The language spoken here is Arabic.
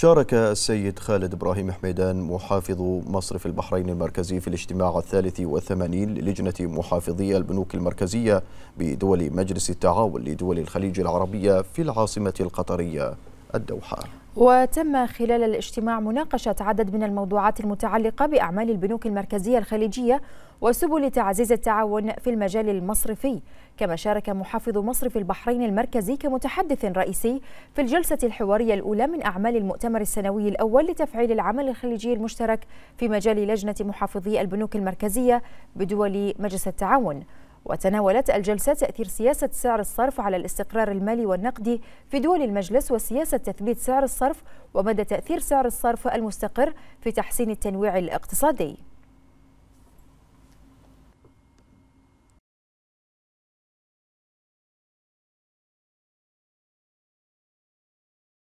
شارك السيد خالد إبراهيم حميدان محافظ مصرف البحرين المركزي في الاجتماع الثالث والثمانين للجنة محافظي البنوك المركزية بدول مجلس التعاون لدول الخليج العربية في العاصمة القطرية الدوحة وتم خلال الاجتماع مناقشة عدد من الموضوعات المتعلقة بأعمال البنوك المركزية الخليجية وسبل تعزيز التعاون في المجال المصرفي كما شارك محافظ مصرف البحرين المركزي كمتحدث رئيسي في الجلسة الحوارية الأولى من أعمال المؤتمر السنوي الأول لتفعيل العمل الخليجي المشترك في مجال لجنة محافظي البنوك المركزية بدول مجلس التعاون وتناولت الجلسة تأثير سياسة سعر الصرف على الاستقرار المالي والنقدي في دول المجلس وسياسة تثبيت سعر الصرف ومدى تأثير سعر الصرف المستقر في تحسين التنويع الاقتصادي